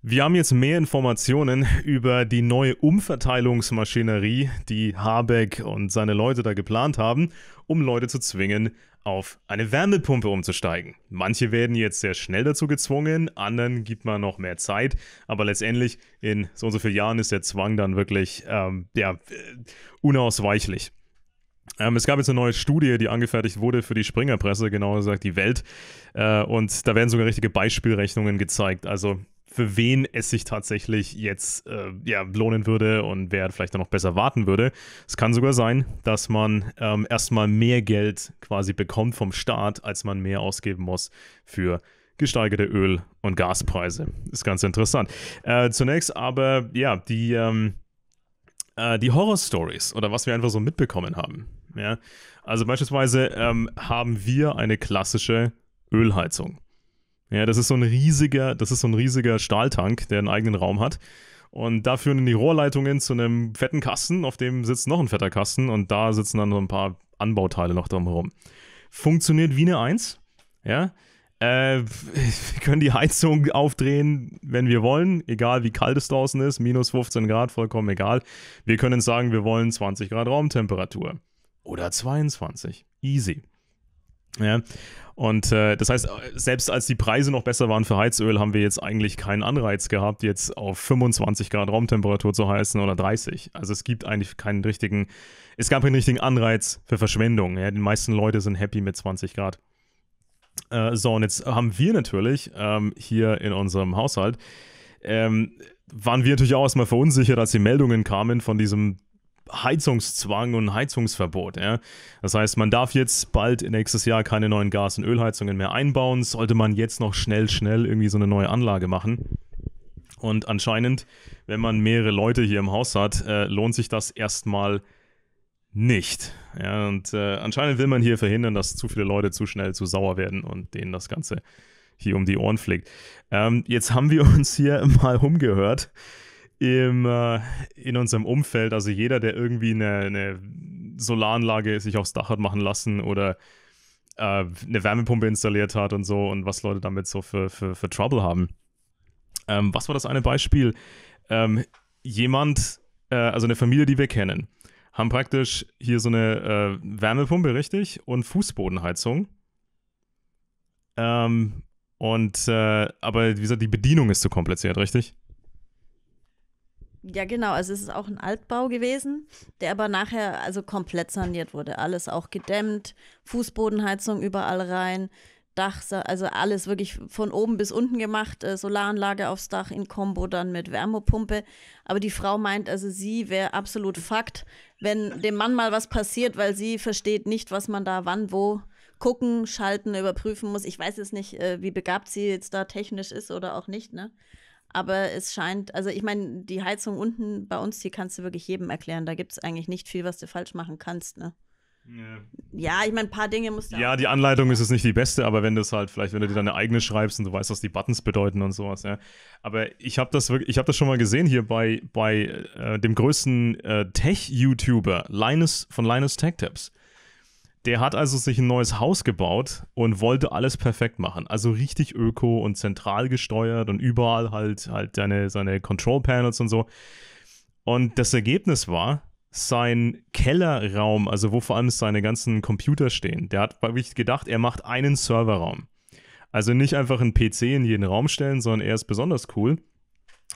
Wir haben jetzt mehr Informationen über die neue Umverteilungsmaschinerie, die Habeck und seine Leute da geplant haben, um Leute zu zwingen, auf eine Wärmepumpe umzusteigen. Manche werden jetzt sehr schnell dazu gezwungen, anderen gibt man noch mehr Zeit, aber letztendlich in so und so vielen Jahren ist der Zwang dann wirklich ähm, ja, äh, unausweichlich. Ähm, es gab jetzt eine neue Studie, die angefertigt wurde für die Springerpresse, genauer gesagt die Welt. Äh, und da werden sogar richtige Beispielrechnungen gezeigt. Also für wen es sich tatsächlich jetzt äh, ja, lohnen würde und wer vielleicht dann noch besser warten würde. Es kann sogar sein, dass man ähm, erstmal mehr Geld quasi bekommt vom Staat, als man mehr ausgeben muss für gesteigerte Öl- und Gaspreise. Ist ganz interessant. Äh, zunächst aber, ja, die, ähm, äh, die Horror-Stories oder was wir einfach so mitbekommen haben. Ja? Also beispielsweise ähm, haben wir eine klassische Ölheizung. Ja, das ist so ein riesiger, das ist so ein riesiger Stahltank, der einen eigenen Raum hat. Und da führen die Rohrleitungen zu einem fetten Kasten, auf dem sitzt noch ein fetter Kasten und da sitzen dann so ein paar Anbauteile noch drumherum. Funktioniert wie eine Eins, ja. Äh, wir können die Heizung aufdrehen, wenn wir wollen, egal wie kalt es draußen ist, minus 15 Grad, vollkommen egal. Wir können sagen, wir wollen 20 Grad Raumtemperatur oder 22. Easy. Ja. Und äh, das heißt, selbst als die Preise noch besser waren für Heizöl, haben wir jetzt eigentlich keinen Anreiz gehabt, jetzt auf 25 Grad Raumtemperatur zu heißen oder 30. Also es gibt eigentlich keinen richtigen, es gab keinen richtigen Anreiz für Verschwendung. Ja? Die meisten Leute sind happy mit 20 Grad. Äh, so, und jetzt haben wir natürlich ähm, hier in unserem Haushalt, ähm, waren wir natürlich auch erstmal verunsichert, als die Meldungen kamen von diesem Heizungszwang und Heizungsverbot. Ja? Das heißt, man darf jetzt bald nächstes Jahr keine neuen Gas- und Ölheizungen mehr einbauen. Sollte man jetzt noch schnell, schnell irgendwie so eine neue Anlage machen. Und anscheinend, wenn man mehrere Leute hier im Haus hat, äh, lohnt sich das erstmal nicht. Ja, und äh, anscheinend will man hier verhindern, dass zu viele Leute zu schnell zu sauer werden und denen das Ganze hier um die Ohren fliegt. Ähm, jetzt haben wir uns hier mal umgehört im, äh, in unserem Umfeld, also jeder, der irgendwie eine, eine Solaranlage sich aufs Dach hat machen lassen oder äh, eine Wärmepumpe installiert hat und so und was Leute damit so für, für, für Trouble haben. Ähm, was war das eine Beispiel? Ähm, jemand, äh, also eine Familie, die wir kennen, haben praktisch hier so eine äh, Wärmepumpe, richtig, und Fußbodenheizung. Ähm, und, äh, aber wie gesagt, die Bedienung ist zu kompliziert, richtig? Ja, genau. Also es ist auch ein Altbau gewesen, der aber nachher also komplett saniert wurde. Alles auch gedämmt, Fußbodenheizung überall rein, Dach, also alles wirklich von oben bis unten gemacht, äh, Solaranlage aufs Dach in Kombo dann mit Wärmepumpe. Aber die Frau meint, also sie wäre absolut Fakt, wenn dem Mann mal was passiert, weil sie versteht nicht, was man da wann wo gucken, schalten, überprüfen muss. Ich weiß es nicht, äh, wie begabt sie jetzt da technisch ist oder auch nicht, ne? Aber es scheint, also ich meine, die Heizung unten bei uns, die kannst du wirklich jedem erklären. Da gibt es eigentlich nicht viel, was du falsch machen kannst, ne? Ja, ich meine, ein paar Dinge musst du. Ja, die Anleitung ist es nicht die beste, aber wenn du es halt, vielleicht, wenn du dir deine eigene schreibst und du weißt, was die Buttons bedeuten und sowas, ja. Aber ich habe das wirklich, ich habe das schon mal gesehen hier bei, bei äh, dem größten äh, Tech-YouTuber, Linus von Linus Tech Tips. Der hat also sich ein neues Haus gebaut und wollte alles perfekt machen. Also richtig öko und zentral gesteuert und überall halt, halt seine, seine Control Panels und so. Und das Ergebnis war, sein Kellerraum, also wo vor allem seine ganzen Computer stehen, der hat wirklich gedacht, er macht einen Serverraum. Also nicht einfach einen PC in jeden Raum stellen, sondern er ist besonders cool.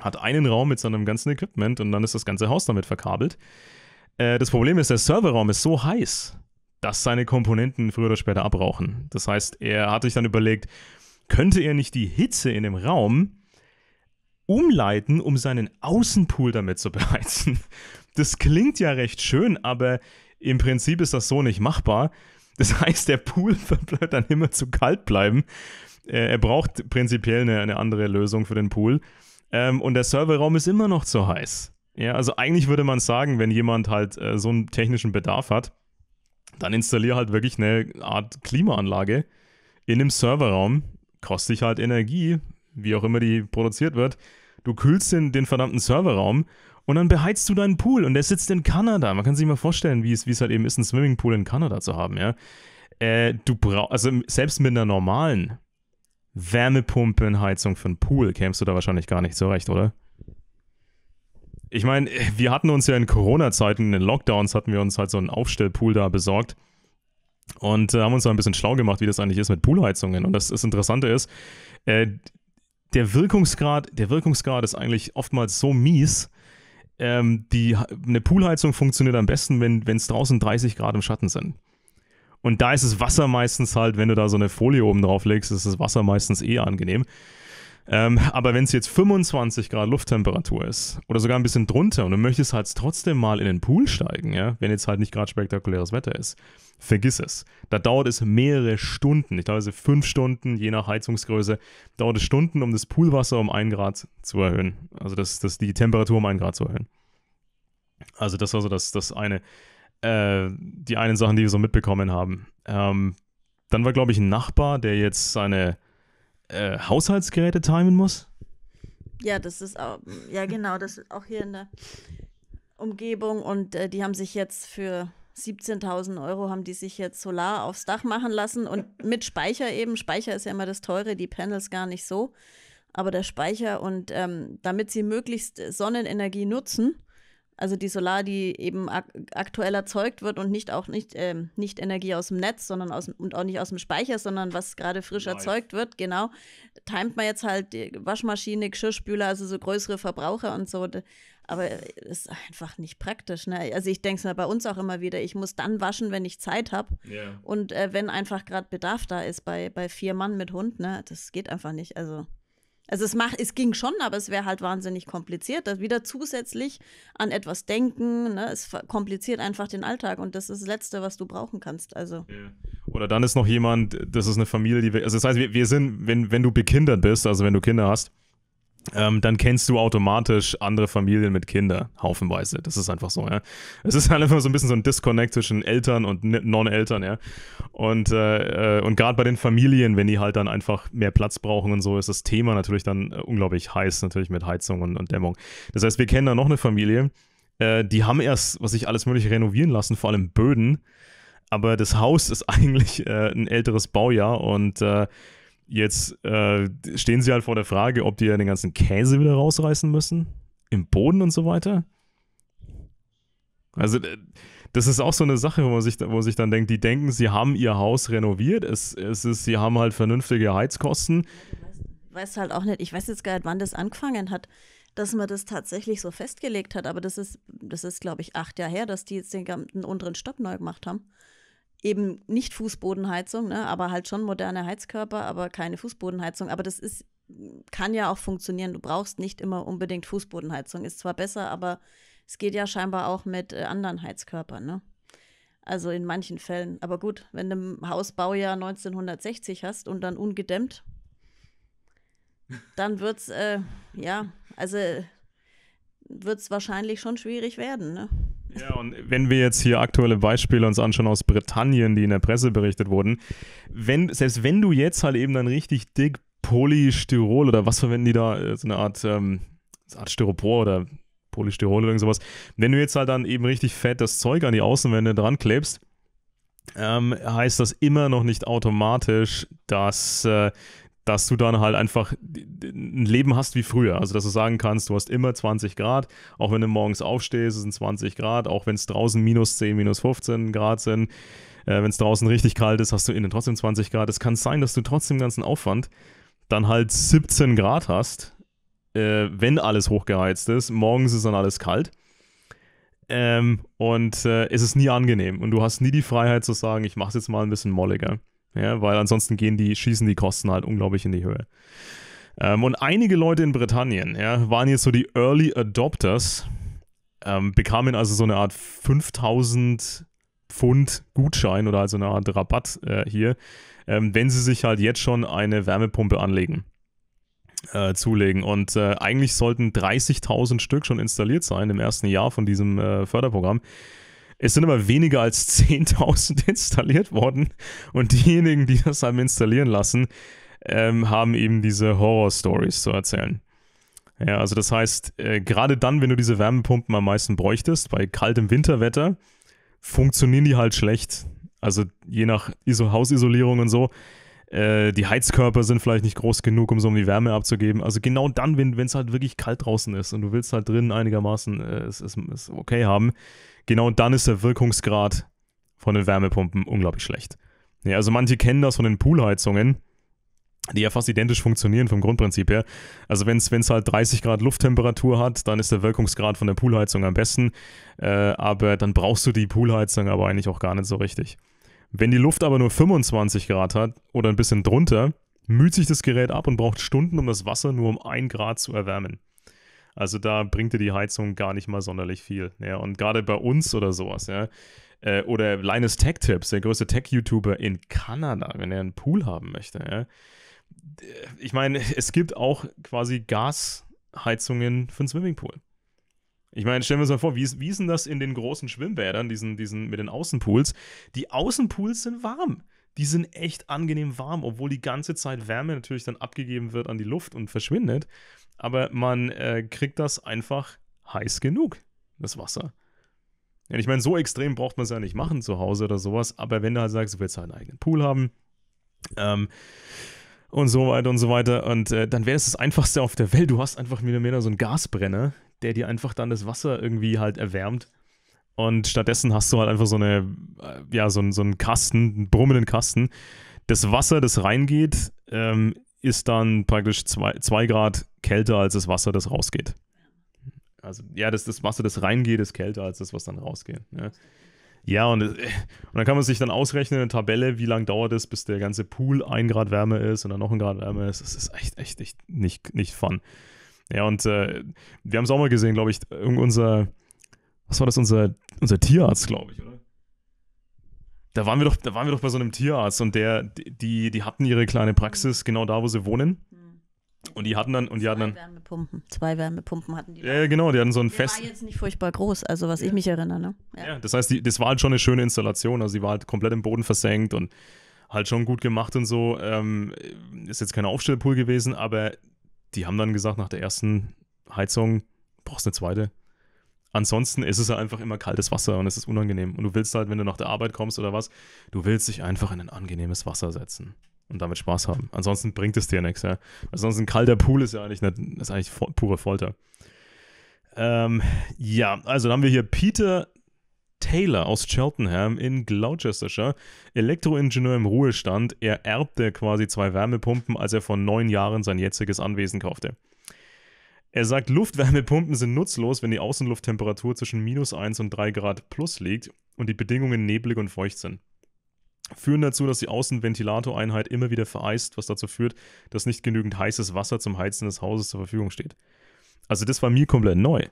Hat einen Raum mit seinem ganzen Equipment und dann ist das ganze Haus damit verkabelt. Äh, das Problem ist, der Serverraum ist so heiß, dass seine Komponenten früher oder später abrauchen. Das heißt, er hat sich dann überlegt, könnte er nicht die Hitze in dem Raum umleiten, um seinen Außenpool damit zu beheizen? Das klingt ja recht schön, aber im Prinzip ist das so nicht machbar. Das heißt, der Pool wird dann immer zu kalt bleiben. Äh, er braucht prinzipiell eine, eine andere Lösung für den Pool. Ähm, und der Serverraum ist immer noch zu heiß. Ja, also eigentlich würde man sagen, wenn jemand halt äh, so einen technischen Bedarf hat, dann installiere halt wirklich eine Art Klimaanlage in einem Serverraum, kostet dich halt Energie, wie auch immer die produziert wird. Du kühlst den, den verdammten Serverraum und dann beheizt du deinen Pool und der sitzt in Kanada. Man kann sich mal vorstellen, wie es, wie es halt eben ist, einen Swimmingpool in Kanada zu haben, ja. Äh, du brauchst, also selbst mit einer normalen Wärmepumpenheizung für einen Pool kämst du da wahrscheinlich gar nicht zurecht, oder? Ich meine, wir hatten uns ja in Corona-Zeiten, in den Lockdowns, hatten wir uns halt so einen Aufstellpool da besorgt und äh, haben uns da ein bisschen schlau gemacht, wie das eigentlich ist mit Poolheizungen. Und das, das Interessante ist, äh, der, Wirkungsgrad, der Wirkungsgrad ist eigentlich oftmals so mies, ähm, die, eine Poolheizung funktioniert am besten, wenn es draußen 30 Grad im Schatten sind. Und da ist das Wasser meistens halt, wenn du da so eine Folie oben drauf legst, ist das Wasser meistens eh angenehm. Ähm, aber wenn es jetzt 25 Grad Lufttemperatur ist oder sogar ein bisschen drunter und du möchtest halt trotzdem mal in den Pool steigen, ja, wenn jetzt halt nicht gerade spektakuläres Wetter ist, vergiss es. Da dauert es mehrere Stunden, ich glaube fünf Stunden, je nach Heizungsgröße, dauert es Stunden, um das Poolwasser um einen Grad zu erhöhen. Also das, das, die Temperatur um einen Grad zu erhöhen. Also das war so das, das eine, äh, die einen Sachen, die wir so mitbekommen haben. Ähm, dann war, glaube ich, ein Nachbar, der jetzt seine äh, Haushaltsgeräte timen muss? Ja, das ist auch, ja genau, das ist auch hier in der Umgebung und äh, die haben sich jetzt für 17.000 Euro haben die sich jetzt Solar aufs Dach machen lassen und mit Speicher eben. Speicher ist ja immer das teure, die Panels gar nicht so, aber der Speicher und ähm, damit sie möglichst Sonnenenergie nutzen, also die Solar, die eben ak aktuell erzeugt wird und nicht auch nicht, äh, nicht Energie aus dem Netz, sondern aus und auch nicht aus dem Speicher, sondern was gerade frisch Live. erzeugt wird, genau, timet man jetzt halt die Waschmaschine, Geschirrspüler, also so größere Verbraucher und so. Aber ist einfach nicht praktisch. Ne? Also ich denke es mir bei uns auch immer wieder, ich muss dann waschen, wenn ich Zeit habe. Yeah. Und äh, wenn einfach gerade Bedarf da ist bei, bei vier Mann mit Hund, ne, das geht einfach nicht. Also. Also es, macht, es ging schon, aber es wäre halt wahnsinnig kompliziert. Das wieder zusätzlich an etwas denken, ne? es kompliziert einfach den Alltag und das ist das Letzte, was du brauchen kannst. Also. Oder dann ist noch jemand, das ist eine Familie, die also das heißt, wir, wir sind, wenn, wenn du bekindert bist, also wenn du Kinder hast, ähm, dann kennst du automatisch andere Familien mit Kindern, haufenweise. Das ist einfach so, ja. Es ist halt einfach so ein bisschen so ein Disconnect zwischen Eltern und Non-Eltern, ja. Und, äh, äh, und gerade bei den Familien, wenn die halt dann einfach mehr Platz brauchen und so, ist das Thema natürlich dann äh, unglaublich heiß, natürlich mit Heizung und, und Dämmung. Das heißt, wir kennen da noch eine Familie, äh, die haben erst, was ich alles mögliche renovieren lassen, vor allem Böden. Aber das Haus ist eigentlich äh, ein älteres Baujahr und äh, Jetzt äh, stehen sie halt vor der Frage, ob die ja den ganzen Käse wieder rausreißen müssen, im Boden und so weiter. Also, das ist auch so eine Sache, wo man sich, wo man sich dann denkt, die denken, sie haben ihr Haus renoviert, es, es ist, sie haben halt vernünftige Heizkosten. Ich weiß halt auch nicht, ich weiß jetzt gar nicht, wann das angefangen hat, dass man das tatsächlich so festgelegt hat, aber das ist, das ist, glaube ich, acht Jahre her, dass die jetzt den ganzen unteren Stock neu gemacht haben eben nicht Fußbodenheizung, ne, aber halt schon moderne Heizkörper, aber keine Fußbodenheizung. Aber das ist, kann ja auch funktionieren. Du brauchst nicht immer unbedingt Fußbodenheizung. Ist zwar besser, aber es geht ja scheinbar auch mit äh, anderen Heizkörpern, ne? Also in manchen Fällen. Aber gut, wenn du ein Hausbaujahr 1960 hast und dann ungedämmt, dann wird's, äh, ja, also wird's wahrscheinlich schon schwierig werden, ne? Ja, und wenn wir jetzt hier aktuelle Beispiele uns anschauen aus Britannien, die in der Presse berichtet wurden, wenn, selbst wenn du jetzt halt eben dann richtig dick Polystyrol oder was verwenden die da, äh, so eine Art, ähm, so eine Art Styropor oder Polystyrol oder irgend sowas, wenn du jetzt halt dann eben richtig fett das Zeug an die Außenwände dran klebst, ähm, heißt das immer noch nicht automatisch, dass äh, dass du dann halt einfach ein Leben hast wie früher. Also, dass du sagen kannst, du hast immer 20 Grad, auch wenn du morgens aufstehst, es sind 20 Grad, auch wenn es draußen minus 10, minus 15 Grad sind. Äh, wenn es draußen richtig kalt ist, hast du innen trotzdem 20 Grad. Es kann sein, dass du trotzdem dem ganzen Aufwand dann halt 17 Grad hast, äh, wenn alles hochgeheizt ist. Morgens ist dann alles kalt. Ähm, und äh, es ist nie angenehm. Und du hast nie die Freiheit zu sagen, ich mach's jetzt mal ein bisschen molliger. Ja, weil ansonsten gehen die, schießen die Kosten halt unglaublich in die Höhe. Ähm, und einige Leute in Britannien ja, waren jetzt so die Early Adopters, ähm, bekamen also so eine Art 5000 Pfund Gutschein oder also eine Art Rabatt äh, hier, ähm, wenn sie sich halt jetzt schon eine Wärmepumpe anlegen. Äh, zulegen. Und äh, eigentlich sollten 30.000 Stück schon installiert sein im ersten Jahr von diesem äh, Förderprogramm. Es sind aber weniger als 10.000 installiert worden und diejenigen, die das haben installieren lassen, ähm, haben eben diese Horror-Stories zu erzählen. Ja, also das heißt, äh, gerade dann, wenn du diese Wärmepumpen am meisten bräuchtest, bei kaltem Winterwetter, funktionieren die halt schlecht. Also je nach ISO Hausisolierung und so, äh, die Heizkörper sind vielleicht nicht groß genug, um so um die Wärme abzugeben. Also genau dann, wenn es halt wirklich kalt draußen ist und du willst halt drinnen einigermaßen äh, es, es, es okay haben, genau dann ist der Wirkungsgrad von den Wärmepumpen unglaublich schlecht. Ja, also manche kennen das von den Poolheizungen, die ja fast identisch funktionieren vom Grundprinzip her. Also wenn es halt 30 Grad Lufttemperatur hat, dann ist der Wirkungsgrad von der Poolheizung am besten. Äh, aber dann brauchst du die Poolheizung aber eigentlich auch gar nicht so richtig. Wenn die Luft aber nur 25 Grad hat oder ein bisschen drunter, müht sich das Gerät ab und braucht Stunden, um das Wasser nur um 1 Grad zu erwärmen. Also da bringt dir die Heizung gar nicht mal sonderlich viel. Ja? Und gerade bei uns oder sowas, ja. Äh, oder Linus Tech Tips, der größte Tech-YouTuber in Kanada, wenn er einen Pool haben möchte. Ja? Äh, ich meine, es gibt auch quasi Gasheizungen für einen Swimmingpool. Ich meine, stellen wir uns mal vor, wie ist, wie ist denn das in den großen Schwimmbädern, diesen, diesen, mit den Außenpools? Die Außenpools sind warm die sind echt angenehm warm, obwohl die ganze Zeit Wärme natürlich dann abgegeben wird an die Luft und verschwindet. Aber man äh, kriegt das einfach heiß genug, das Wasser. Ja, ich meine, so extrem braucht man es ja nicht machen zu Hause oder sowas, aber wenn du halt sagst, du willst halt einen eigenen Pool haben, ähm, und so weiter und so weiter. Und äh, dann wäre es das einfachste auf der Welt. Du hast einfach wieder mehr so einen Gasbrenner, der dir einfach dann das Wasser irgendwie halt erwärmt. Und stattdessen hast du halt einfach so eine, äh, ja, so, so einen Kasten, einen brummenden Kasten. Das Wasser, das reingeht, ähm, ist dann praktisch zwei, zwei Grad kälter als das Wasser, das rausgeht. Also, ja, das, das Wasser, das reingeht, ist kälter als das, was dann rausgeht. Ja, ne? ja und, äh, und dann kann man sich dann ausrechnen in der Tabelle, wie lange dauert es, bis der ganze Pool ein Grad wärmer ist und dann noch ein Grad wärmer ist. Das ist echt, echt, echt nicht, nicht fun. Ja, und äh, wir haben es auch mal gesehen, glaube ich, unser was war das, unser, unser Tierarzt, glaube ich, oder? Da waren, wir doch, da waren wir doch bei so einem Tierarzt und der, die, die hatten ihre kleine Praxis mhm. genau da, wo sie wohnen. Mhm. Und die hatten dann, und die hatten dann. Zwei Wärmepumpen. Zwei Wärmepumpen hatten die. Ja, äh, genau, die hatten so ein der Fest. war jetzt nicht furchtbar groß, also was ja. ich mich erinnere, ne? Ja, ja das heißt, die, das war halt schon eine schöne Installation. Also die war halt komplett im Boden versenkt und halt schon gut gemacht und so. Ähm, ist jetzt kein Aufstellpool gewesen, aber die haben dann gesagt, nach der ersten Heizung brauchst du eine zweite. Ansonsten ist es ja halt einfach immer kaltes Wasser und es ist unangenehm. Und du willst halt, wenn du nach der Arbeit kommst oder was, du willst dich einfach in ein angenehmes Wasser setzen und damit Spaß haben. Ansonsten bringt es dir nichts. Ja? Ansonsten ein kalter Pool ist ja eigentlich, nicht, ist eigentlich pure Folter. Ähm, ja, also dann haben wir hier Peter Taylor aus Cheltenham in Gloucestershire, Elektroingenieur im Ruhestand. Er erbte quasi zwei Wärmepumpen, als er vor neun Jahren sein jetziges Anwesen kaufte. Er sagt, Luftwärmepumpen sind nutzlos, wenn die Außenlufttemperatur zwischen minus 1 und 3 Grad plus liegt und die Bedingungen neblig und feucht sind. Führen dazu, dass die Außenventilatoreinheit immer wieder vereist, was dazu führt, dass nicht genügend heißes Wasser zum Heizen des Hauses zur Verfügung steht. Also, das war mir komplett neu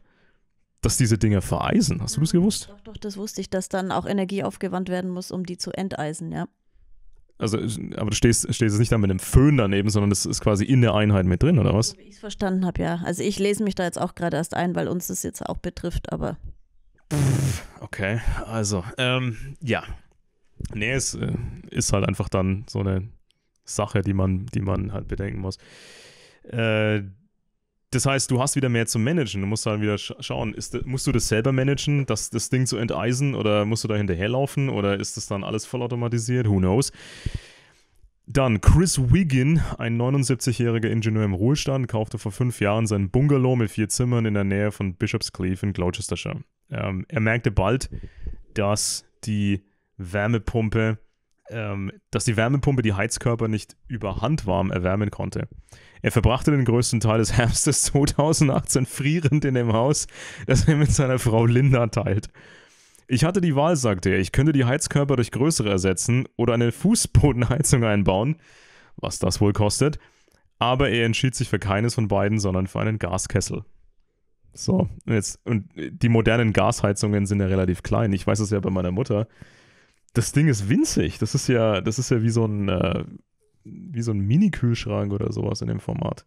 dass diese Dinger vereisen. Hast du das mhm. gewusst? Doch, doch, das wusste ich, dass dann auch Energie aufgewandt werden muss, um die zu enteisen, ja. Also, aber du stehst, stehst nicht da mit einem Föhn daneben, sondern es ist quasi in der Einheit mit drin, oder was? So wie ich es verstanden habe, ja. Also ich lese mich da jetzt auch gerade erst ein, weil uns das jetzt auch betrifft, aber. Pff, okay, also, ähm, ja. Nee, es äh, ist halt einfach dann so eine Sache, die man, die man halt bedenken muss. Äh, das heißt, du hast wieder mehr zu managen. Du musst dann wieder sch schauen, ist, musst du das selber managen, das, das Ding zu enteisen oder musst du da hinterherlaufen oder ist das dann alles vollautomatisiert? Who knows? Dann Chris Wiggin, ein 79-jähriger Ingenieur im Ruhestand, kaufte vor fünf Jahren sein Bungalow mit vier Zimmern in der Nähe von Bishops Bishopscleeve in Gloucestershire. Ähm, er merkte bald, dass die Wärmepumpe ähm, dass die Wärmepumpe die Heizkörper nicht überhand warm erwärmen konnte. Er verbrachte den größten Teil des Herbstes 2018 frierend in dem Haus, das er mit seiner Frau Linda teilt. Ich hatte die Wahl, sagte er, ich könnte die Heizkörper durch größere ersetzen oder eine Fußbodenheizung einbauen, was das wohl kostet, aber er entschied sich für keines von beiden, sondern für einen Gaskessel. So, jetzt, und die modernen Gasheizungen sind ja relativ klein. Ich weiß es ja bei meiner Mutter das Ding ist winzig. Das ist ja, das ist ja wie so ein, äh, wie so ein Mini-Kühlschrank oder sowas in dem Format.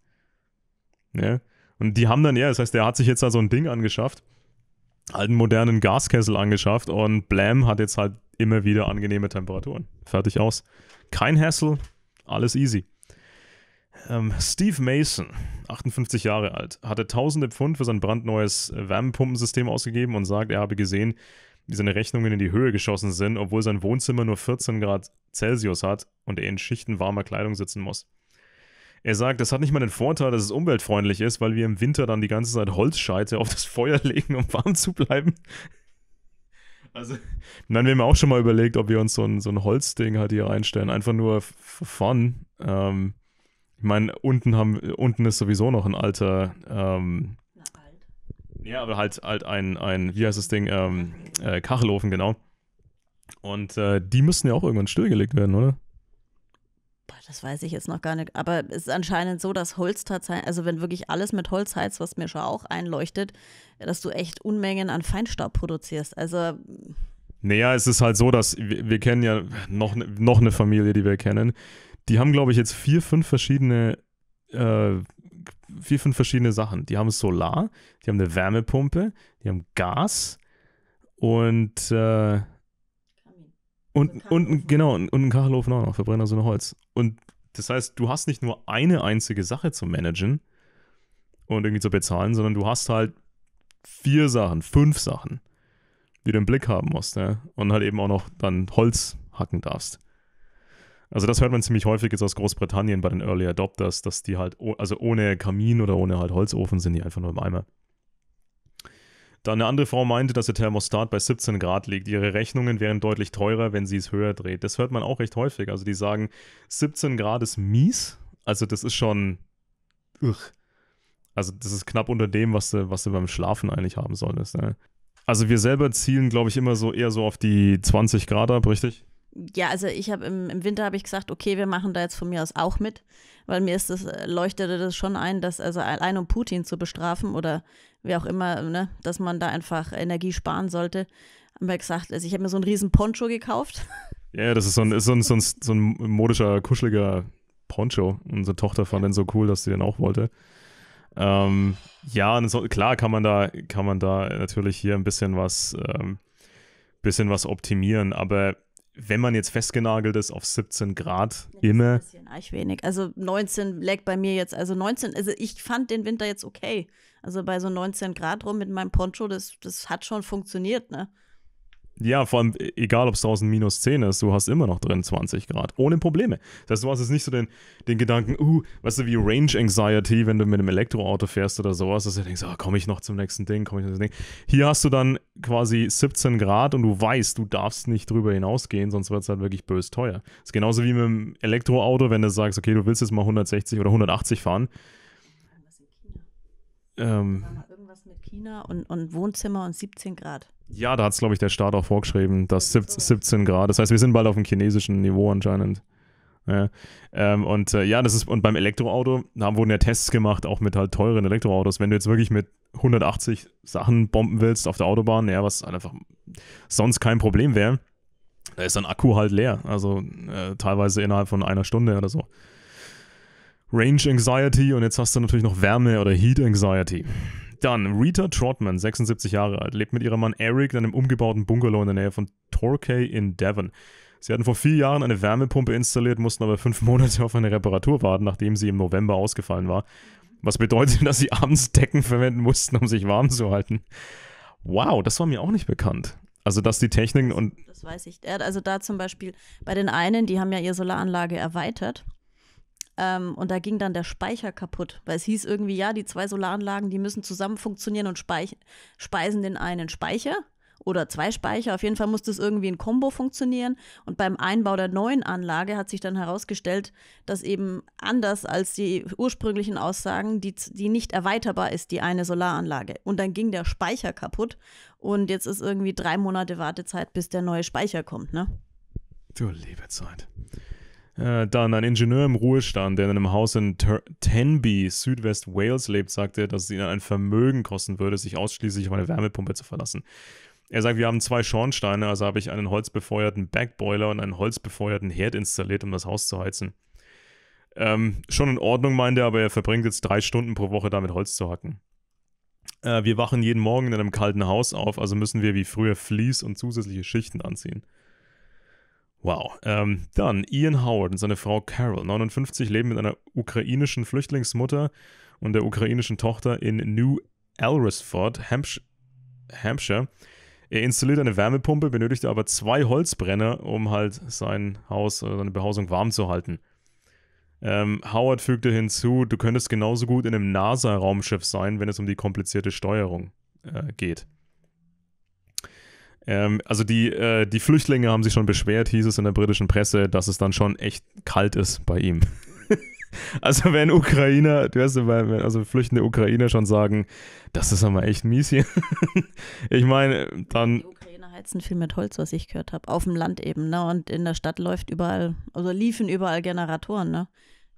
Ne? Und die haben dann, ja, das heißt, der hat sich jetzt da so ein Ding angeschafft, alten modernen Gaskessel angeschafft und Blam hat jetzt halt immer wieder angenehme Temperaturen. Fertig aus. Kein Hassel, alles easy. Ähm, Steve Mason, 58 Jahre alt, hatte tausende Pfund für sein brandneues Wärmepumpensystem ausgegeben und sagt, er habe gesehen, wie seine Rechnungen in die Höhe geschossen sind, obwohl sein Wohnzimmer nur 14 Grad Celsius hat und er in Schichten warmer Kleidung sitzen muss. Er sagt, das hat nicht mal den Vorteil, dass es umweltfreundlich ist, weil wir im Winter dann die ganze Zeit Holzscheite auf das Feuer legen, um warm zu bleiben. Also, dann haben wir auch schon mal überlegt, ob wir uns so ein, so ein Holzding halt hier reinstellen. Einfach nur for fun. Ähm, ich meine, unten, unten ist sowieso noch ein alter ähm, ja, aber halt, halt ein, ein, wie heißt das Ding, ähm, äh, Kachelofen, genau. Und äh, die müssen ja auch irgendwann stillgelegt werden, oder? das weiß ich jetzt noch gar nicht. Aber es ist anscheinend so, dass Holz tatsächlich, also wenn wirklich alles mit Holz heizt, was mir schon auch einleuchtet, dass du echt Unmengen an Feinstaub produzierst. Also. Naja, es ist halt so, dass wir, wir kennen ja noch, noch eine Familie, die wir kennen. Die haben, glaube ich, jetzt vier, fünf verschiedene äh, vier, fünf verschiedene Sachen. Die haben Solar, die haben eine Wärmepumpe, die haben Gas und äh, und, also und, und, genau, und einen Kachelofen auch noch, Verbrenner so ein Holz. Und das heißt, du hast nicht nur eine einzige Sache zu managen und irgendwie zu bezahlen, sondern du hast halt vier Sachen, fünf Sachen, die du im Blick haben musst, ne? Und halt eben auch noch dann Holz hacken darfst. Also das hört man ziemlich häufig jetzt aus Großbritannien bei den Early Adopters, dass die halt, also ohne Kamin oder ohne halt Holzofen sind die einfach nur im Eimer. Dann eine andere Frau meinte, dass der Thermostat bei 17 Grad liegt. Ihre Rechnungen wären deutlich teurer, wenn sie es höher dreht. Das hört man auch recht häufig. Also die sagen, 17 Grad ist mies. Also das ist schon... Ugh. Also das ist knapp unter dem, was du, was du beim Schlafen eigentlich haben solltest. Ne? Also wir selber zielen, glaube ich, immer so eher so auf die 20 Grad ab, richtig? ja, also ich habe im, im, Winter habe ich gesagt, okay, wir machen da jetzt von mir aus auch mit, weil mir ist das, äh, leuchtete das schon ein, dass also allein um Putin zu bestrafen oder wie auch immer, ne, dass man da einfach Energie sparen sollte, haben wir gesagt, also ich habe mir so einen riesen Poncho gekauft. Ja, das ist so ein, ist so ein, so ein, so ein modischer, kuscheliger Poncho. Unsere Tochter fand den so cool, dass sie den auch wollte. Ähm, ja, so, klar kann man da, kann man da natürlich hier ein bisschen was, ähm, bisschen was optimieren, aber wenn man jetzt festgenagelt ist auf 17 Grad immer. Das ein bisschen wenig. Also 19 lag bei mir jetzt, also 19, also ich fand den Winter jetzt okay. Also bei so 19 Grad rum mit meinem Poncho, das, das hat schon funktioniert, ne? Ja, vor allem, e-, egal ob es draußen minus 10 ist, du hast immer noch drin 20 Grad, ohne Probleme. Das heißt, du hast jetzt nicht so den, den Gedanken, uh, weißt du, wie Range Anxiety, wenn du mit einem Elektroauto fährst oder sowas, dass du denkst, oh, ah, komme ich noch zum nächsten Ding, komme ich zum nächsten Ding. Hier hast du dann quasi 17 Grad und du weißt, du darfst nicht drüber hinausgehen, sonst wird es halt wirklich bös teuer. Das ist genauso wie mit einem Elektroauto, wenn du sagst, okay, du willst jetzt mal 160 oder 180 fahren. Ähm, irgendwas mit China und, und Wohnzimmer und 17 Grad. Ja, da hat es, glaube ich, der Staat auch vorgeschrieben, dass 17 Grad. Das heißt, wir sind bald auf dem chinesischen Niveau anscheinend. Ja. Ähm, und äh, ja, das ist, und beim Elektroauto, da wurden ja Tests gemacht, auch mit halt teuren Elektroautos. Wenn du jetzt wirklich mit 180 Sachen bomben willst auf der Autobahn, ja, was halt einfach sonst kein Problem wäre, da ist dein Akku halt leer. Also äh, teilweise innerhalb von einer Stunde oder so. Range Anxiety und jetzt hast du natürlich noch Wärme oder Heat Anxiety. Dann Rita Trotman, 76 Jahre alt, lebt mit ihrem Mann Eric in einem umgebauten Bungalow in der Nähe von Torquay in Devon. Sie hatten vor vier Jahren eine Wärmepumpe installiert, mussten aber fünf Monate auf eine Reparatur warten, nachdem sie im November ausgefallen war. Was bedeutet, dass sie abends Decken verwenden mussten, um sich warm zu halten. Wow, das war mir auch nicht bekannt. Also, dass die Techniken und. Das weiß ich. Also, da zum Beispiel bei den einen, die haben ja ihre Solaranlage erweitert. Ähm, und da ging dann der Speicher kaputt, weil es hieß irgendwie, ja, die zwei Solaranlagen, die müssen zusammen funktionieren und speisen den einen Speicher oder zwei Speicher. Auf jeden Fall musste es irgendwie in Kombo funktionieren. Und beim Einbau der neuen Anlage hat sich dann herausgestellt, dass eben anders als die ursprünglichen Aussagen, die, die nicht erweiterbar ist, die eine Solaranlage. Und dann ging der Speicher kaputt. Und jetzt ist irgendwie drei Monate Wartezeit, bis der neue Speicher kommt, ne? Du liebe Zeit. Äh, dann ein Ingenieur im Ruhestand, der in einem Haus in Ter Tenby, Südwest Wales, lebt, sagte, dass es ihnen ein Vermögen kosten würde, sich ausschließlich auf eine Wärmepumpe zu verlassen. Er sagt, wir haben zwei Schornsteine, also habe ich einen holzbefeuerten Backboiler und einen holzbefeuerten Herd installiert, um das Haus zu heizen. Ähm, schon in Ordnung, meinte er, aber er verbringt jetzt drei Stunden pro Woche damit, Holz zu hacken. Äh, wir wachen jeden Morgen in einem kalten Haus auf, also müssen wir wie früher Vlies und zusätzliche Schichten anziehen. Wow. Ähm, dann Ian Howard und seine Frau Carol, 59, leben mit einer ukrainischen Flüchtlingsmutter und der ukrainischen Tochter in New Alresford, Hampshire. Er installiert eine Wärmepumpe, benötigte aber zwei Holzbrenner, um halt sein Haus oder seine Behausung warm zu halten. Ähm, Howard fügte hinzu, du könntest genauso gut in einem NASA-Raumschiff sein, wenn es um die komplizierte Steuerung äh, geht. Ähm, also die, äh, die Flüchtlinge haben sich schon beschwert, hieß es in der britischen Presse, dass es dann schon echt kalt ist bei ihm. also wenn Ukrainer, du weißt, wenn also flüchtende Ukrainer schon sagen, das ist aber echt mies hier. ich meine, dann... Die Ukrainer heizen viel mit Holz, was ich gehört habe, auf dem Land eben, ne? Und in der Stadt läuft überall, also liefen überall Generatoren, ne?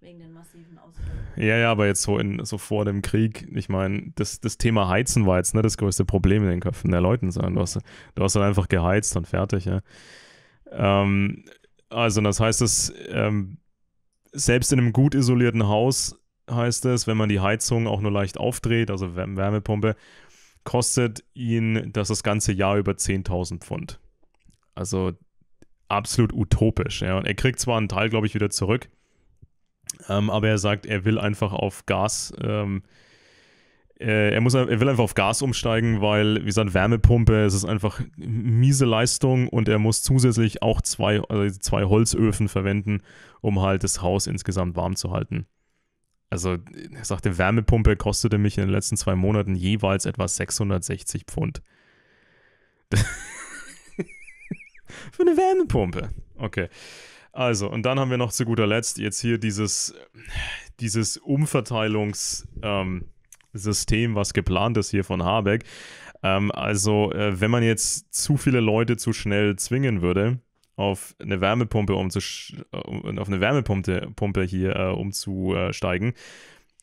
Wegen den massiven Auswirkungen. Ja, ja, aber jetzt so, in, so vor dem Krieg, ich meine, das, das Thema Heizen war jetzt nicht das größte Problem in den Köpfen der Leuten, sondern du hast, du hast dann halt einfach geheizt und fertig, ja. Ähm, also, das heißt, dass ähm, selbst in einem gut isolierten Haus heißt es, wenn man die Heizung auch nur leicht aufdreht, also Wärmepumpe, kostet ihn das das ganze Jahr über 10.000 Pfund. Also absolut utopisch. Ja. Und er kriegt zwar einen Teil, glaube ich, wieder zurück, ähm, aber er sagt, er will einfach auf Gas. Ähm, äh, er, muss, er will einfach auf Gas umsteigen, weil, wie gesagt, Wärmepumpe, es ist einfach miese Leistung und er muss zusätzlich auch zwei, also zwei Holzöfen verwenden, um halt das Haus insgesamt warm zu halten. Also, er sagte, Wärmepumpe kostete mich in den letzten zwei Monaten jeweils etwa 660 Pfund. Für eine Wärmepumpe. Okay. Also, und dann haben wir noch zu guter Letzt jetzt hier dieses, dieses Umverteilungssystem, ähm, was geplant ist hier von Habeck. Ähm, also, äh, wenn man jetzt zu viele Leute zu schnell zwingen würde, auf eine Wärmepumpe umzusch äh, auf eine Wärmepumpe Pumpe hier äh, umzusteigen,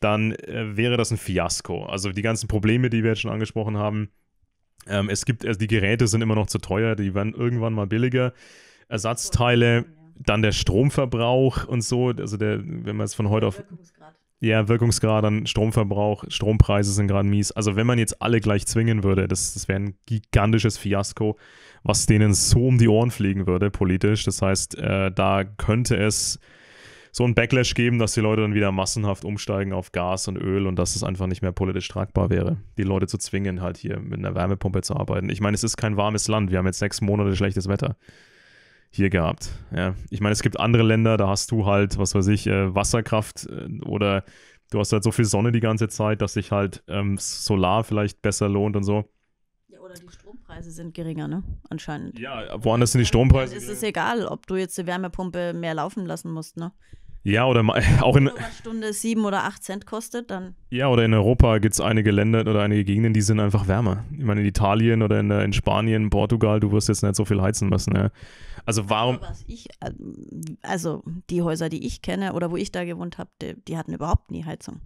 dann äh, wäre das ein Fiasko. Also die ganzen Probleme, die wir jetzt schon angesprochen haben. Ähm, es gibt, also die Geräte sind immer noch zu teuer, die werden irgendwann mal billiger. Ersatzteile dann der Stromverbrauch und so, also der, wenn man es von heute auf. Wirkungsgrad. Ja, Wirkungsgrad, an Stromverbrauch, Strompreise sind gerade mies. Also wenn man jetzt alle gleich zwingen würde, das, das wäre ein gigantisches Fiasko, was denen so um die Ohren fliegen würde, politisch. Das heißt, äh, da könnte es so einen Backlash geben, dass die Leute dann wieder massenhaft umsteigen auf Gas und Öl und dass es einfach nicht mehr politisch tragbar wäre, die Leute zu zwingen, halt hier mit einer Wärmepumpe zu arbeiten. Ich meine, es ist kein warmes Land. Wir haben jetzt sechs Monate schlechtes Wetter hier gehabt. Ja. Ich meine, es gibt andere Länder, da hast du halt, was weiß ich, äh, Wasserkraft äh, oder du hast halt so viel Sonne die ganze Zeit, dass sich halt ähm, Solar vielleicht besser lohnt und so. Ja, oder die Strompreise sind geringer, ne? Anscheinend. Ja, woanders sind die Strompreise. Es ist egal, ob du jetzt die Wärmepumpe mehr laufen lassen musst, ne? Ja, oder auch in. Wenn Stunde 7 oder 8 Cent kostet, dann. Ja, oder in Europa gibt es einige Länder oder einige Gegenden, die sind einfach wärmer. Ich meine, in Italien oder in, äh, in Spanien, Portugal, du wirst jetzt nicht so viel heizen müssen. Ja. Also, warum. Also, ich, äh, also, die Häuser, die ich kenne oder wo ich da gewohnt habe, die, die hatten überhaupt nie Heizung.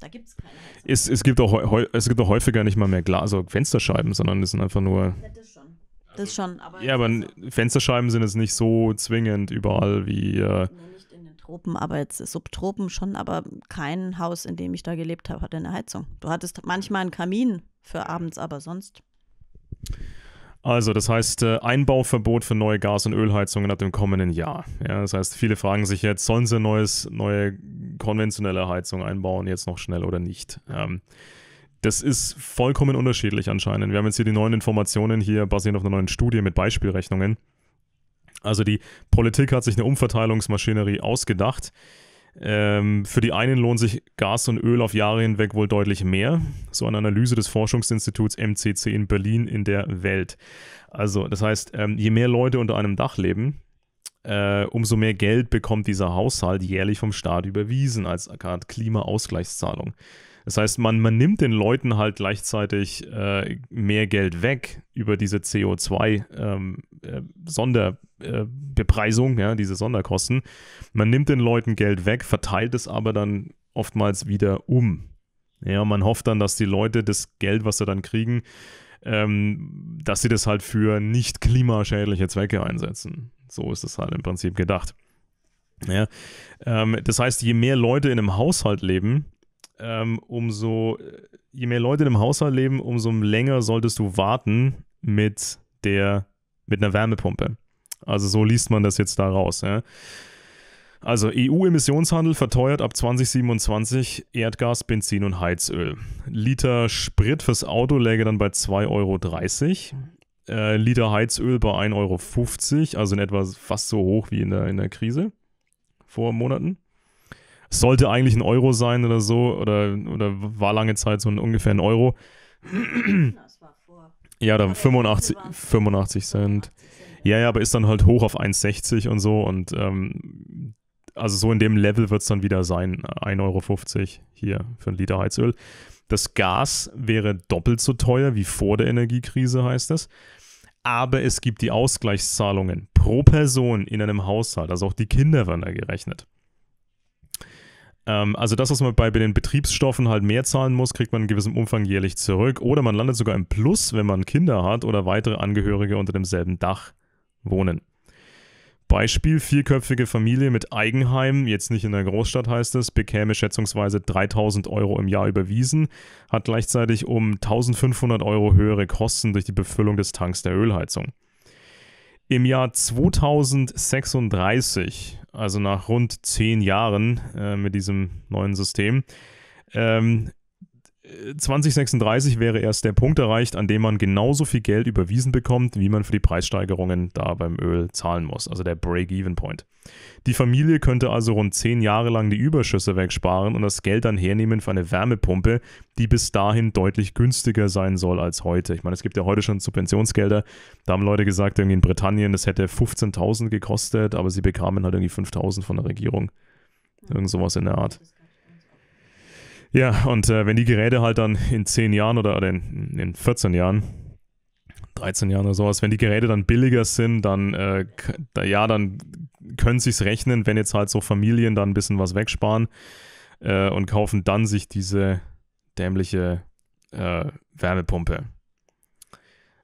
Da gibt es keine Heizung. Es, es, gibt auch, es gibt auch häufiger nicht mal mehr Glas, also Fensterscheiben, sondern es sind einfach nur. Ja, das schon. Das schon, aber. Ja, aber Fensterscheiben sind jetzt nicht so zwingend überall wie. Äh, nee Tropen, aber jetzt Subtropen schon, aber kein Haus, in dem ich da gelebt habe, hatte eine Heizung. Du hattest manchmal einen Kamin für abends, aber sonst. Also, das heißt, äh, Einbauverbot für neue Gas- und Ölheizungen ab dem kommenden Jahr. Ja, das heißt, viele fragen sich jetzt, sollen sie neues, neue konventionelle Heizung einbauen, jetzt noch schnell oder nicht? Ähm, das ist vollkommen unterschiedlich anscheinend. Wir haben jetzt hier die neuen Informationen hier basierend auf einer neuen Studie mit Beispielrechnungen. Also die Politik hat sich eine Umverteilungsmaschinerie ausgedacht. Ähm, für die einen lohnt sich Gas und Öl auf Jahre hinweg wohl deutlich mehr. So eine Analyse des Forschungsinstituts MCC in Berlin in der Welt. Also das heißt, ähm, je mehr Leute unter einem Dach leben, äh, umso mehr Geld bekommt dieser Haushalt jährlich vom Staat überwiesen als Klimaausgleichszahlung. Das heißt, man, man nimmt den Leuten halt gleichzeitig äh, mehr Geld weg über diese CO2-Sonderbepreisung, ähm, äh, äh, ja, diese Sonderkosten. Man nimmt den Leuten Geld weg, verteilt es aber dann oftmals wieder um. Ja, man hofft dann, dass die Leute das Geld, was sie dann kriegen, ähm, dass sie das halt für nicht klimaschädliche Zwecke einsetzen. So ist es halt im Prinzip gedacht. Ja, ähm, das heißt, je mehr Leute in einem Haushalt leben, ähm, umso, äh, je mehr Leute im Haushalt leben, umso länger solltest du warten mit der, mit einer Wärmepumpe. Also so liest man das jetzt da raus. Ja. Also EU-Emissionshandel verteuert ab 2027 Erdgas, Benzin und Heizöl. Liter Sprit fürs Auto läge dann bei 2,30 Euro. Äh, Liter Heizöl bei 1,50 Euro, also in etwa fast so hoch wie in der, in der Krise vor Monaten sollte eigentlich ein Euro sein oder so, oder, oder war lange Zeit so ein, ungefähr ein Euro. Das war vor. Ja, da 85, 85 Cent. Ja, ja, aber ist dann halt hoch auf 1,60 und so und ähm, also so in dem Level wird es dann wieder sein. 1,50 Euro hier für ein Liter Heizöl. Das Gas wäre doppelt so teuer wie vor der Energiekrise, heißt es. Aber es gibt die Ausgleichszahlungen pro Person in einem Haushalt, also auch die Kinder werden da gerechnet. Ähm, also das, was man bei den Betriebsstoffen halt mehr zahlen muss, kriegt man in gewissem Umfang jährlich zurück. Oder man landet sogar im Plus, wenn man Kinder hat oder weitere Angehörige unter demselben Dach wohnen. Beispiel: Vierköpfige Familie mit Eigenheim, jetzt nicht in der Großstadt heißt es, bekäme schätzungsweise 3000 Euro im Jahr überwiesen, hat gleichzeitig um 1500 Euro höhere Kosten durch die Befüllung des Tanks der Ölheizung. Im Jahr 2036, also nach rund zehn Jahren äh, mit diesem neuen System, ähm, 2036 wäre erst der Punkt erreicht, an dem man genauso viel Geld überwiesen bekommt, wie man für die Preissteigerungen da beim Öl zahlen muss, also der Break-Even-Point. Die Familie könnte also rund 10 Jahre lang die Überschüsse wegsparen und das Geld dann hernehmen für eine Wärmepumpe, die bis dahin deutlich günstiger sein soll als heute. Ich meine, es gibt ja heute schon Subventionsgelder, da haben Leute gesagt, irgendwie in Britannien, das hätte 15.000 gekostet, aber sie bekamen halt irgendwie 5.000 von der Regierung. Irgend sowas in der Art. Das ja, und äh, wenn die Geräte halt dann in 10 Jahren oder, in, in 14 Jahren 13 Jahren oder sowas, wenn die Geräte dann billiger sind, dann äh, ja, dann können sie es rechnen, wenn jetzt halt so Familien dann ein bisschen was wegsparen äh, und kaufen dann sich diese dämliche äh, Wärmepumpe.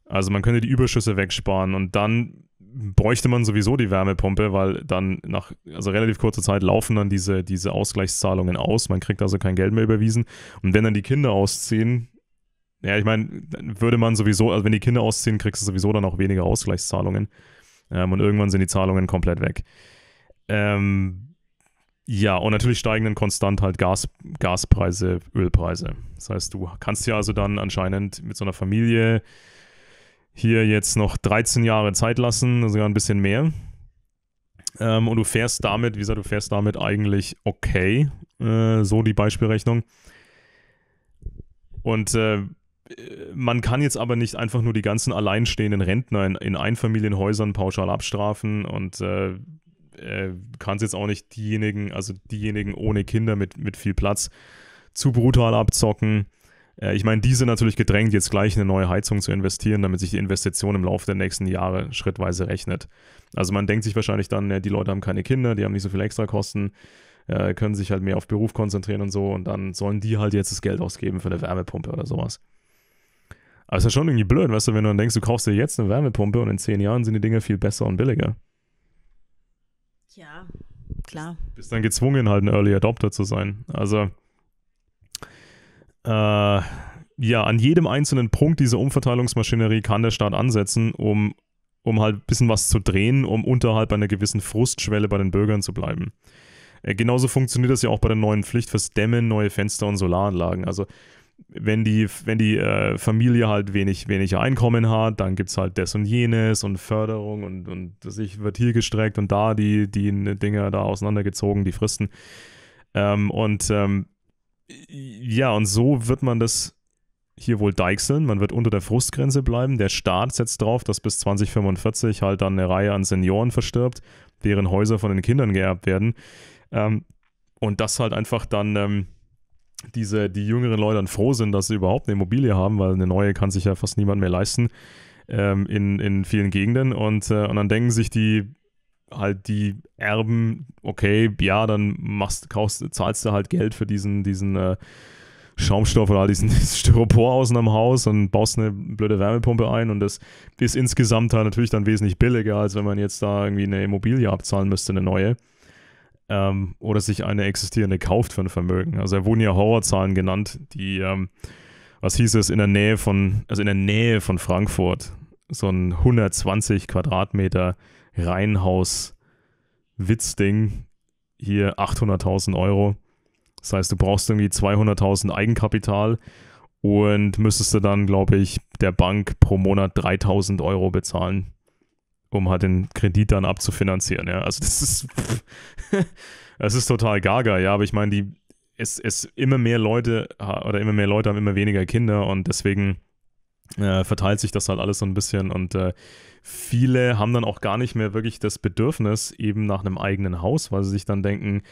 Also man könnte die Überschüsse wegsparen und dann bräuchte man sowieso die Wärmepumpe, weil dann nach also relativ kurzer Zeit laufen dann diese, diese Ausgleichszahlungen aus. Man kriegt also kein Geld mehr überwiesen. Und wenn dann die Kinder ausziehen, ja, ich meine, würde man sowieso, also wenn die Kinder ausziehen, kriegst du sowieso dann auch weniger Ausgleichszahlungen. Ähm, und irgendwann sind die Zahlungen komplett weg. Ähm, ja, und natürlich steigen dann konstant halt Gas, Gaspreise, Ölpreise. Das heißt, du kannst ja also dann anscheinend mit so einer Familie hier jetzt noch 13 Jahre Zeit lassen, sogar ein bisschen mehr. Ähm, und du fährst damit, wie gesagt, du fährst damit eigentlich okay. Äh, so die Beispielrechnung. Und äh, man kann jetzt aber nicht einfach nur die ganzen alleinstehenden Rentner in, in Einfamilienhäusern pauschal abstrafen und äh, äh, kannst jetzt auch nicht diejenigen, also diejenigen ohne Kinder mit, mit viel Platz, zu brutal abzocken. Äh, ich meine, die sind natürlich gedrängt, jetzt gleich eine neue Heizung zu investieren, damit sich die Investition im Laufe der nächsten Jahre schrittweise rechnet. Also man denkt sich wahrscheinlich dann, die Leute haben keine Kinder, die haben nicht so viel Extrakosten, äh, können sich halt mehr auf Beruf konzentrieren und so und dann sollen die halt jetzt das Geld ausgeben für eine Wärmepumpe oder sowas. Aber ist ja schon irgendwie blöd, weißt du, wenn du dann denkst, du kaufst dir jetzt eine Wärmepumpe und in zehn Jahren sind die Dinge viel besser und billiger. Ja, klar. Bist dann gezwungen, halt ein Early Adopter zu sein. Also äh, ja, an jedem einzelnen Punkt dieser Umverteilungsmaschinerie kann der Staat ansetzen, um, um halt ein bisschen was zu drehen, um unterhalb einer gewissen Frustschwelle bei den Bürgern zu bleiben. Äh, genauso funktioniert das ja auch bei der neuen Pflicht fürs Dämmen, neue Fenster und Solaranlagen. Also wenn die, wenn die äh, Familie halt wenig, wenig Einkommen hat, dann gibt es halt das und jenes und Förderung und, und sich wird hier gestreckt und da die, die Dinge da auseinandergezogen, die Fristen. Ähm, und ähm, ja, und so wird man das hier wohl deichseln. Man wird unter der Frustgrenze bleiben. Der Staat setzt drauf, dass bis 2045 halt dann eine Reihe an Senioren verstirbt, deren Häuser von den Kindern geerbt werden. Ähm, und das halt einfach dann ähm, diese, die jüngeren Leute dann froh sind, dass sie überhaupt eine Immobilie haben, weil eine neue kann sich ja fast niemand mehr leisten ähm, in, in vielen Gegenden. Und, äh, und dann denken sich die halt die Erben, okay, ja, dann machst, kaufst, zahlst du halt Geld für diesen, diesen äh, Schaumstoff oder diesen, diesen Styropor außen am Haus und baust eine blöde Wärmepumpe ein und das ist insgesamt halt natürlich dann wesentlich billiger, als wenn man jetzt da irgendwie eine Immobilie abzahlen müsste, eine neue. Ähm, oder sich eine existierende kauft für ein Vermögen. Also da wurden ja Horrorzahlen genannt, die, ähm, was hieß es, in der Nähe von, also in der Nähe von Frankfurt, so ein 120 Quadratmeter Reihenhaus-Witzding. Hier 800.000 Euro. Das heißt, du brauchst irgendwie 200.000 Eigenkapital und müsstest du dann, glaube ich, der Bank pro Monat 3.000 Euro bezahlen, um halt den Kredit dann abzufinanzieren. Ja, also das ist, das ist total gaga, ja, aber ich meine, die, es, es immer mehr Leute oder immer mehr Leute haben immer weniger Kinder und deswegen äh, verteilt sich das halt alles so ein bisschen und äh, viele haben dann auch gar nicht mehr wirklich das Bedürfnis eben nach einem eigenen Haus, weil sie sich dann denken,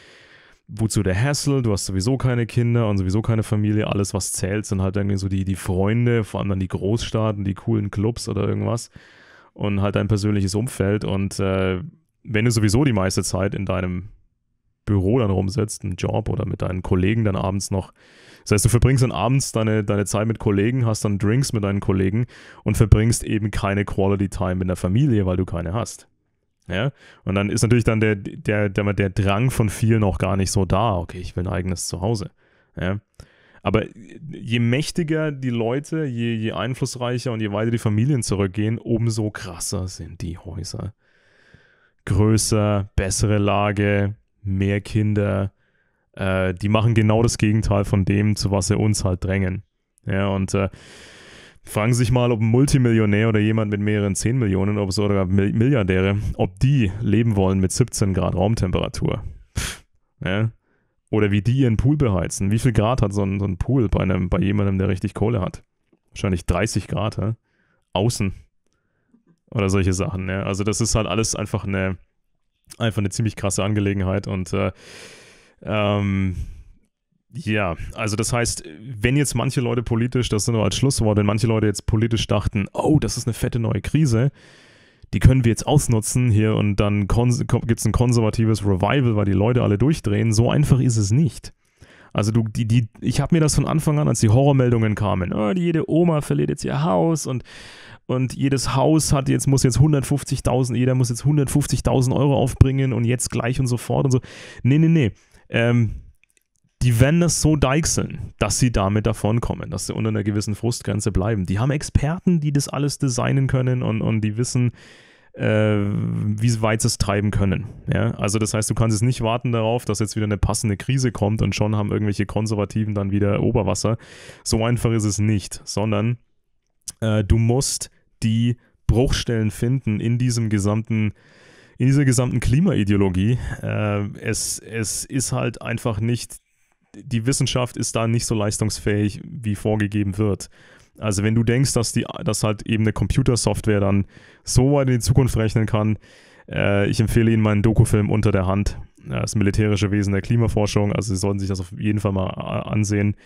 wozu der Hassel, du hast sowieso keine Kinder und sowieso keine Familie, alles was zählt sind halt irgendwie so die, die Freunde, vor allem dann die Großstaaten, die coolen Clubs oder irgendwas und halt dein persönliches Umfeld und äh, wenn du sowieso die meiste Zeit in deinem Büro dann rumsitzt, einen Job oder mit deinen Kollegen dann abends noch das heißt, du verbringst dann abends deine, deine Zeit mit Kollegen, hast dann Drinks mit deinen Kollegen und verbringst eben keine Quality Time in der Familie, weil du keine hast. Ja? Und dann ist natürlich dann der, der, der, der Drang von vielen auch gar nicht so da. Okay, ich will ein eigenes Zuhause. Ja? Aber je mächtiger die Leute, je, je einflussreicher und je weiter die Familien zurückgehen, umso krasser sind die Häuser. Größer, bessere Lage, mehr Kinder, äh, die machen genau das Gegenteil von dem, zu was sie uns halt drängen. Ja, und äh, fragen Sie sich mal, ob ein Multimillionär oder jemand mit mehreren 10 Millionen ob es, oder Milliardäre, ob die leben wollen mit 17 Grad Raumtemperatur. ja? Oder wie die ihren Pool beheizen. Wie viel Grad hat so ein, so ein Pool bei, einem, bei jemandem, der richtig Kohle hat? Wahrscheinlich 30 Grad, ja? Außen. Oder solche Sachen, ja? Also das ist halt alles einfach eine, einfach eine ziemlich krasse Angelegenheit und äh, ähm, ja, also das heißt, wenn jetzt manche Leute politisch, das sind nur als Schlusswort, wenn manche Leute jetzt politisch dachten, oh, das ist eine fette neue Krise, die können wir jetzt ausnutzen hier und dann gibt es ein konservatives Revival, weil die Leute alle durchdrehen, so einfach ist es nicht. Also du, die, die, ich habe mir das von Anfang an, als die Horrormeldungen kamen, oh, jede Oma verliert jetzt ihr Haus und, und jedes Haus hat jetzt, muss jetzt 150.000, jeder muss jetzt 150.000 Euro aufbringen und jetzt gleich und so fort und so. Nee, nee, nee ähm, die werden das so deichseln, dass sie damit davonkommen, dass sie unter einer gewissen Frustgrenze bleiben. Die haben Experten, die das alles designen können und, und die wissen, äh, wie weit sie es treiben können. Ja? Also das heißt, du kannst es nicht warten darauf, dass jetzt wieder eine passende Krise kommt und schon haben irgendwelche Konservativen dann wieder Oberwasser. So einfach ist es nicht, sondern äh, du musst die Bruchstellen finden in diesem gesamten in dieser gesamten Klimaideologie. Äh, es, es ist halt einfach nicht, die Wissenschaft ist da nicht so leistungsfähig, wie vorgegeben wird. Also wenn du denkst, dass, die, dass halt eben eine Computersoftware dann so weit in die Zukunft rechnen kann, äh, ich empfehle Ihnen meinen Dokufilm unter der Hand, äh, das militärische Wesen der Klimaforschung. Also Sie sollten sich das auf jeden Fall mal äh, ansehen,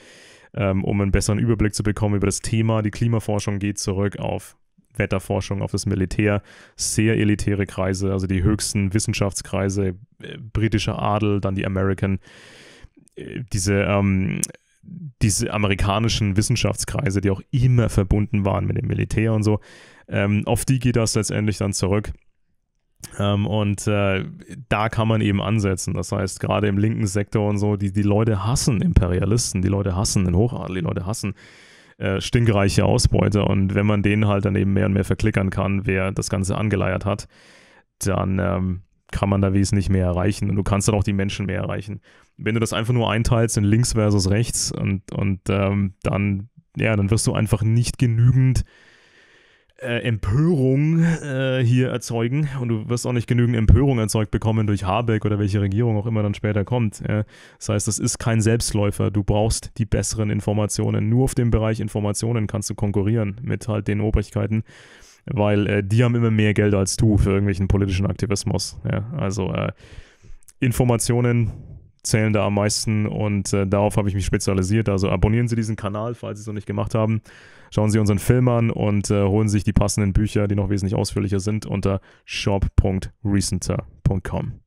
ähm, um einen besseren Überblick zu bekommen über das Thema. Die Klimaforschung geht zurück auf Wetterforschung auf das Militär, sehr elitäre Kreise, also die höchsten Wissenschaftskreise, äh, britischer Adel, dann die American, äh, diese, ähm, diese amerikanischen Wissenschaftskreise, die auch immer verbunden waren mit dem Militär und so. Ähm, auf die geht das letztendlich dann zurück. Ähm, und äh, da kann man eben ansetzen. Das heißt, gerade im linken Sektor und so, die, die Leute hassen Imperialisten, die Leute hassen den Hochadel, die Leute hassen äh, stinkreiche Ausbeute. Und wenn man den halt dann eben mehr und mehr verklickern kann, wer das Ganze angeleiert hat, dann ähm, kann man da wesentlich mehr erreichen und du kannst dann auch die Menschen mehr erreichen. Wenn du das einfach nur einteilst in links versus rechts und, und ähm, dann, ja, dann wirst du einfach nicht genügend äh, Empörung äh, hier erzeugen und du wirst auch nicht genügend Empörung erzeugt bekommen durch Habeck oder welche Regierung auch immer dann später kommt. Ja. Das heißt, das ist kein Selbstläufer. Du brauchst die besseren Informationen. Nur auf dem Bereich Informationen kannst du konkurrieren mit halt den Obrigkeiten, weil äh, die haben immer mehr Geld als du für irgendwelchen politischen Aktivismus. Ja. Also äh, Informationen zählen da am meisten und äh, darauf habe ich mich spezialisiert. Also abonnieren Sie diesen Kanal, falls Sie es noch nicht gemacht haben. Schauen Sie unseren Film an und äh, holen sich die passenden Bücher, die noch wesentlich ausführlicher sind, unter shop.recenter.com.